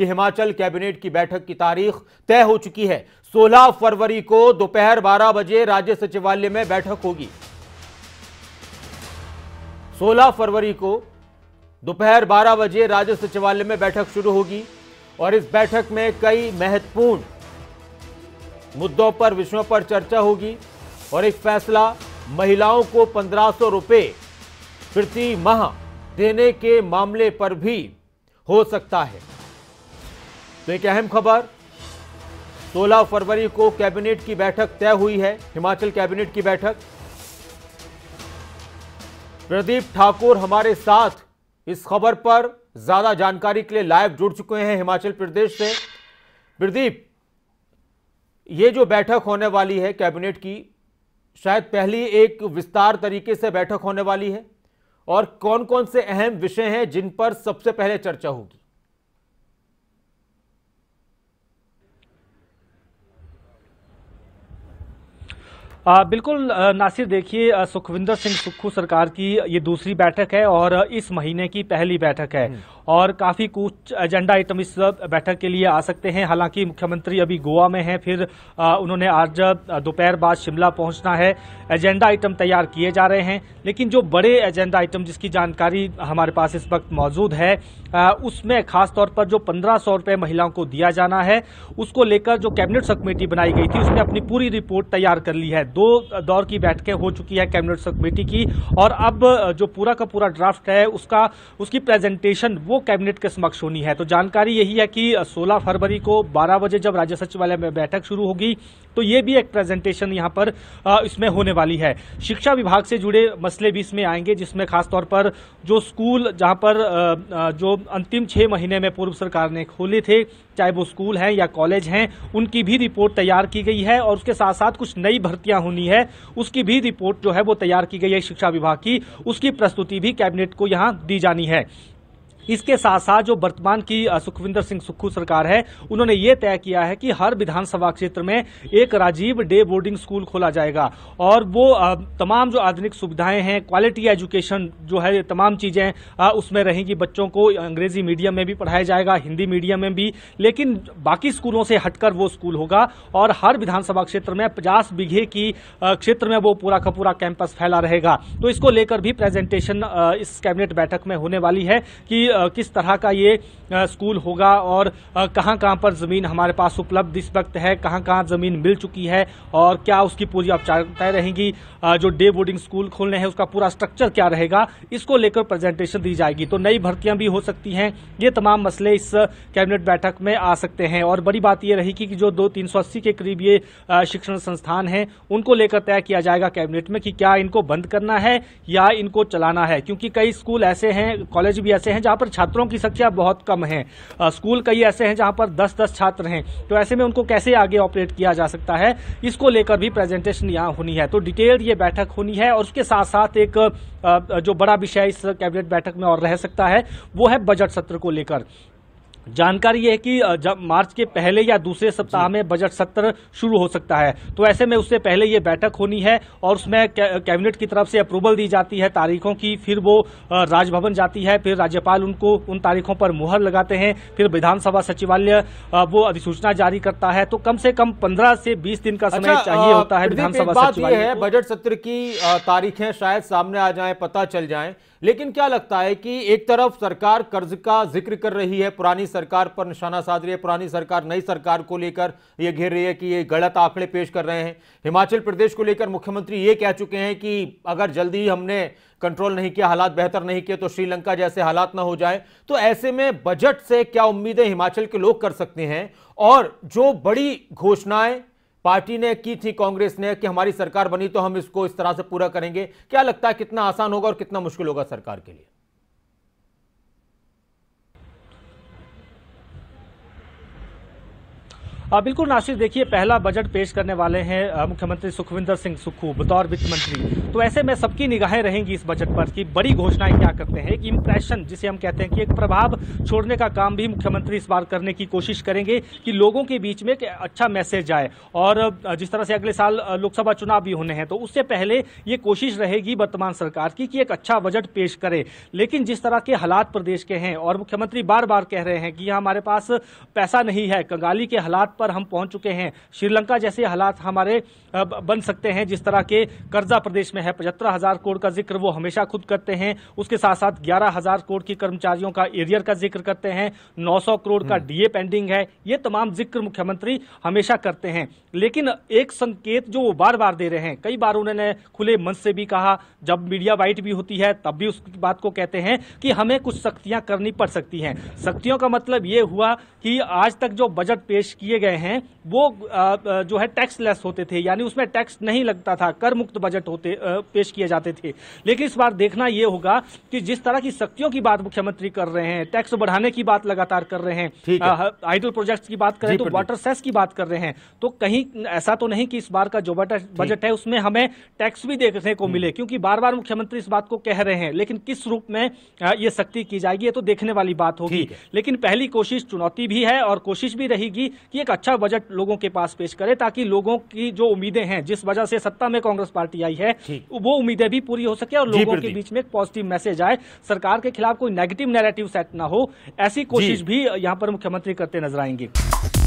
कि हिमाचल कैबिनेट की बैठक की तारीख तय हो चुकी है 16 फरवरी को दोपहर 12 बजे राज्य सचिवालय में बैठक होगी 16 फरवरी को दोपहर 12 बजे राज्य सचिवालय में बैठक शुरू होगी और इस बैठक में कई महत्वपूर्ण मुद्दों पर विषयों पर चर्चा होगी और एक फैसला महिलाओं को पंद्रह सौ रुपये प्रति माह देने के मामले पर भी हो सकता है तो एक अहम खबर 16 फरवरी को कैबिनेट की बैठक तय हुई है हिमाचल कैबिनेट की बैठक प्रदीप ठाकुर हमारे साथ इस खबर पर ज्यादा जानकारी के लिए लाइव जुड़ चुके हैं हिमाचल प्रदेश से प्रदीप ये जो बैठक होने वाली है कैबिनेट की शायद पहली एक विस्तार तरीके से बैठक होने वाली है और कौन कौन से अहम विषय हैं जिन पर सबसे पहले चर्चा होगी आ, बिल्कुल नासिर देखिए सुखविंदर सिंह सुक्खू सरकार की ये दूसरी बैठक है और इस महीने की पहली बैठक है हम्म। और काफ़ी कुछ एजेंडा आइटम इस बैठक के लिए आ सकते हैं हालांकि मुख्यमंत्री अभी गोवा में हैं फिर आ, उन्होंने आज दोपहर बाद शिमला पहुंचना है एजेंडा आइटम तैयार किए जा रहे हैं लेकिन जो बड़े एजेंडा आइटम जिसकी जानकारी हमारे पास इस वक्त मौजूद है उसमें खासतौर पर जो पंद्रह सौ रुपये महिलाओं को दिया जाना है उसको लेकर जो कैबिनेट सब कमेटी बनाई गई थी उसने अपनी पूरी रिपोर्ट तैयार कर ली है दो दौर की बैठकें हो चुकी है कैबिनेट सब कमेटी की और अब जो पूरा का पूरा ड्राफ्ट है उसका उसकी प्रेजेंटेशन वो कैबिनेट के समक्ष होनी है तो जानकारी यही है कि सोलह फरवरी को बारह बजे जब राज्य सचिवालय में बैठक शुरू होगी तो ये भी एक प्रेजेंटेशन यहाँ पर इसमें होने वाली है शिक्षा विभाग से जुड़े मसले भी इसमें आएंगे जिसमें खासतौर पर जो स्कूल जहाँ पर जो अंतिम छः महीने में पूर्व सरकार ने खोले थे चाहे वो स्कूल हैं या कॉलेज हैं उनकी भी रिपोर्ट तैयार की गई है और उसके साथ साथ कुछ नई भर्तियां होनी है उसकी भी रिपोर्ट जो है वो तैयार की गई है शिक्षा विभाग की उसकी प्रस्तुति भी कैबिनेट को यहाँ दी जानी है इसके साथ साथ जो वर्तमान की सुखविंदर सिंह सुक्खू सरकार है उन्होंने ये तय किया है कि हर विधानसभा क्षेत्र में एक राजीव डे बोर्डिंग स्कूल खोला जाएगा और वो तमाम जो आधुनिक सुविधाएं हैं क्वालिटी एजुकेशन जो है तमाम चीज़ें उसमें रहेंगी बच्चों को अंग्रेजी मीडियम में भी पढ़ाया जाएगा हिंदी मीडियम में भी लेकिन बाकी स्कूलों से हटकर वो स्कूल होगा और हर विधानसभा क्षेत्र में पचास बीघे की क्षेत्र में वो पूरा का पूरा कैंपस फैला रहेगा तो इसको लेकर भी प्रेजेंटेशन इस कैबिनेट बैठक में होने वाली है कि किस तरह का ये स्कूल होगा और कहाँ कहाँ पर ज़मीन हमारे पास उपलब्ध इस वक्त है कहाँ कहाँ ज़मीन मिल चुकी है और क्या उसकी पूरी औपचारिकताएँ रहेंगी जो डे बोर्डिंग स्कूल खोलने हैं उसका पूरा स्ट्रक्चर क्या रहेगा इसको लेकर प्रेजेंटेशन दी जाएगी तो नई भर्तियाँ भी हो सकती हैं ये तमाम मसले इस कैबिनेट बैठक में आ सकते हैं और बड़ी बात यह रहेगी कि जो दो तीन के करीब ये शिक्षण संस्थान हैं उनको लेकर तय किया जाएगा कैबिनेट में कि क्या इनको बंद करना है या इनको चलाना है क्योंकि कई स्कूल ऐसे हैं कॉलेज भी ऐसे हैं जहाँ पर छात्रों की संख्या बहुत कम है स्कूल कई ऐसे हैं जहां पर दस दस छात्र हैं तो ऐसे में उनको कैसे आगे ऑपरेट किया जा सकता है इसको लेकर भी प्रेजेंटेशन यहाँ होनी है तो डिटेल्ड ये बैठक होनी है और उसके साथ साथ एक जो बड़ा विषय इस कैबिनेट बैठक में और रह सकता है वो है बजट सत्र को लेकर जानकारी है कि जब मार्च के पहले या दूसरे सप्ताह में बजट सत्र शुरू हो सकता है तो ऐसे में उससे पहले ये बैठक होनी है और उसमें कैबिनेट की तरफ से अप्रूवल दी जाती है तारीखों की फिर वो राजभवन जाती है फिर राज्यपाल उनको उन तारीखों पर मुहर लगाते हैं फिर विधानसभा सचिवालय वो अधिसूचना जारी करता है तो कम से कम पंद्रह से बीस दिन का अच्छा, समय अच्छा, चाहिए होता है विधानसभा सचिवालय बजट सत्र की तारीखें शायद सामने आ जाए पता चल जाए लेकिन क्या लगता है कि एक तरफ सरकार कर्ज का जिक्र कर रही है पुरानी सरकार पर निशाना साध रही है पुरानी सरकार नई सरकार को लेकर ये घेर रही है कि ये गलत आंकड़े पेश कर रहे हैं हिमाचल प्रदेश को लेकर मुख्यमंत्री ये कह चुके हैं कि अगर जल्दी हमने कंट्रोल नहीं किया हालात बेहतर नहीं किए तो श्रीलंका जैसे हालात ना हो जाए तो ऐसे में बजट से क्या उम्मीदें हिमाचल के लोग कर सकते हैं और जो बड़ी घोषणाएं पार्टी ने की थी कांग्रेस ने कि हमारी सरकार बनी तो हम इसको इस तरह से पूरा करेंगे क्या लगता है कितना आसान होगा और कितना मुश्किल होगा सरकार के लिए बिल्कुल नासिर देखिए पहला बजट पेश करने वाले हैं मुख्यमंत्री सुखविंदर सिंह सुक्खू बतौर वित्त मंत्री तो ऐसे में सबकी निगाहें रहेंगी इस बजट पर कि बड़ी घोषणाएं क्या करते हैं एक इम्प्रेशन जिसे हम कहते हैं कि एक प्रभाव छोड़ने का काम भी मुख्यमंत्री इस बार करने की कोशिश करेंगे कि लोगों के बीच में एक अच्छा मैसेज आए और जिस तरह से अगले साल लोकसभा चुनाव भी होने हैं तो उससे पहले ये कोशिश रहेगी वर्तमान सरकार की कि एक अच्छा बजट पेश करे लेकिन जिस तरह के हालात प्रदेश के हैं और मुख्यमंत्री बार बार कह रहे हैं कि हमारे पास पैसा नहीं है कंगाली के हालात पर हम पहुंच चुके हैं श्रीलंका जैसे हालात हमारे बन सकते हैं जिस तरह के कर्जा प्रदेश में है पचहत्तर हजार करोड़ का जिक्र वो हमेशा खुद करते हैं उसके साथ साथ ग्यारह हजार करोड़ की कर्मचारियों का एरियर का जिक्र करते हैं नौ सौ करोड़ का हम्म। डीए पेंडिंग है ये तमाम जिक्र मुख्यमंत्री हमेशा करते हैं लेकिन एक संकेत जो वो बार बार दे रहे हैं कई बार उन्होंने खुले मंच से भी कहा जब मीडिया वाइट भी होती है तब भी उस बात को कहते हैं कि हमें कुछ सख्तियां करनी पड़ सकती हैं सख्तियों का मतलब ये हुआ कि आज तक जो बजट पेश किए गए गए हैं वो जो है टैक्स लेस होते थे यानी उसमें टैक्स नहीं लगता था कर मुक्त बजट होते पेश किए जाते थे लेकिन इस बार देखना यह होगा कि जिस तरह की शक्तियों की बात मुख्यमंत्री कर रहे हैं टैक्स बढ़ाने की बात लगातार कर रहे हैं आइडल प्रोजेक्ट्स की बात करें तो वाटर सेस की बात कर रहे हैं तो कहीं ऐसा तो नहीं कि इस बार का जो बजट है उसमें हमें टैक्स भी देखने को हम्म। मिले क्योंकि बार बार मुख्यमंत्री इस बात को कह रहे हैं लेकिन किस रूप में ये सख्ती की जाएगी ये तो देखने वाली बात होगी लेकिन पहली कोशिश चुनौती भी है और कोशिश भी रहेगी कि एक अच्छा बजट लोगों के पास पेश करे ताकि लोगों की जो उम्मीदें हैं जिस वजह से सत्ता में कांग्रेस पार्टी आई है वो उम्मीदें भी पूरी हो सके और लोगों के बीच में एक पॉजिटिव मैसेज आए सरकार के खिलाफ कोई नेगेटिव नेरेटिव सेट ना हो ऐसी कोशिश भी यहाँ पर मुख्यमंत्री करते नजर आएंगे